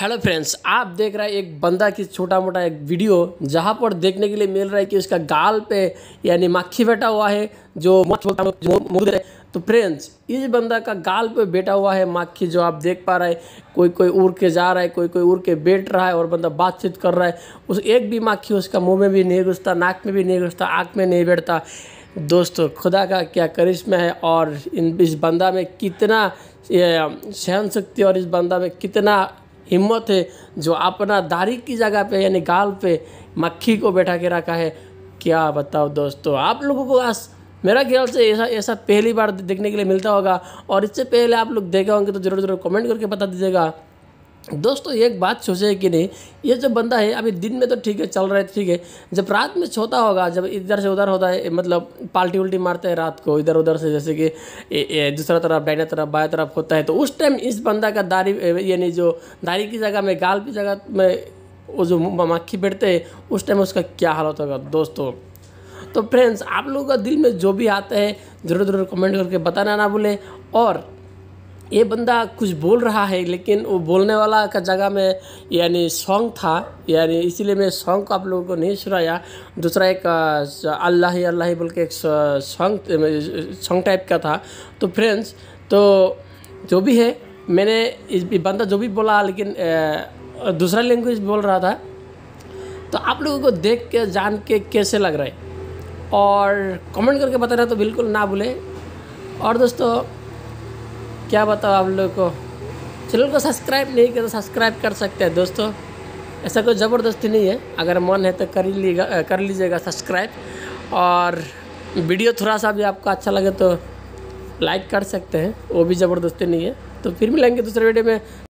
hello friends आप देख रहे हैं एक बंदा की छोटा मोटा एक वीडियो जहाँ पर देखने के लिए मिल रहा है कि उसका गाल पे यानी मक्खी बैठा हुआ है जो मत तो फ्रेंड्स इस बंदा का गाल पे बैठा हुआ है मक्खी जो आप देख पा रहे हैं कोई कोई उड़ के जा रहा है कोई कोई उड़ के बैठ रहा है और बंदा बातचीत कर रहा है उस एक भी माखी उसका मुँह में भी नहीं घुसता नाक में भी नहीं घुसता आँख में नहीं बैठता दोस्तों खुदा का क्या करिश्मा है और इन इस बंदा में कितना सहन शक्ति और इस बंदा में कितना हिम्मत है जो अपना दाढ़ी की जगह पे यानी गाल पे मक्खी को बैठा के रखा है क्या बताओ दोस्तों आप लोगों को आज मेरा ख्याल से ऐसा ऐसा पहली बार देखने के लिए मिलता होगा और इससे पहले आप लोग देखे होंगे तो ज़रूर ज़रूर कमेंट करके बता दीजिएगा दोस्तों एक बात सोचे कि नहीं ये जो बंदा है अभी दिन में तो ठीक है चल रहा है ठीक है जब रात में छोता होगा जब इधर से उधर होता है मतलब पाल्टी उल्टी मारता है रात को इधर उधर से जैसे कि दूसरा तरफ डाइना तरफ बाएं तरफ होता है तो उस टाइम इस बंदा का दाढ़ी यानी जो दाढ़ी की जगह में गाल की जगह में वो जो मक्खी बैठते हैं उस टाइम उसका क्या हालत होगा दोस्तों तो फ्रेंड्स आप लोगों का दिल में जो भी आता है ज़रूर ज़रूर कमेंट करके बताना ना भूलें और ये बंदा कुछ बोल रहा है लेकिन वो बोलने वाला का जगह में यानी सॉन्ग था यानी इसीलिए मैं सॉन्ग आप लोगों को नहीं सुनाया दूसरा एक अल्लाह अल्लाह बोल के एक सॉन्ग सॉन्ग टाइप का था तो फ्रेंड्स तो जो भी है मैंने इस बंदा जो भी बोला लेकिन दूसरा लैंग्वेज बोल रहा था तो आप लोगों को देख के जान के कैसे लग रहा है और कमेंट करके बता रहे तो बिल्कुल ना भूलें और दोस्तों क्या बताओ आप लोग को चैनल को सब्सक्राइब नहीं किया तो सब्सक्राइब कर सकते हैं दोस्तों ऐसा कोई ज़बरदस्ती नहीं है अगर मन है तो कर लीजिएगा कर लीजिएगा सब्सक्राइब और वीडियो थोड़ा सा भी आपको अच्छा लगे तो लाइक कर सकते हैं वो भी ज़बरदस्ती नहीं है तो फिर मिलेंगे दूसरे वीडियो में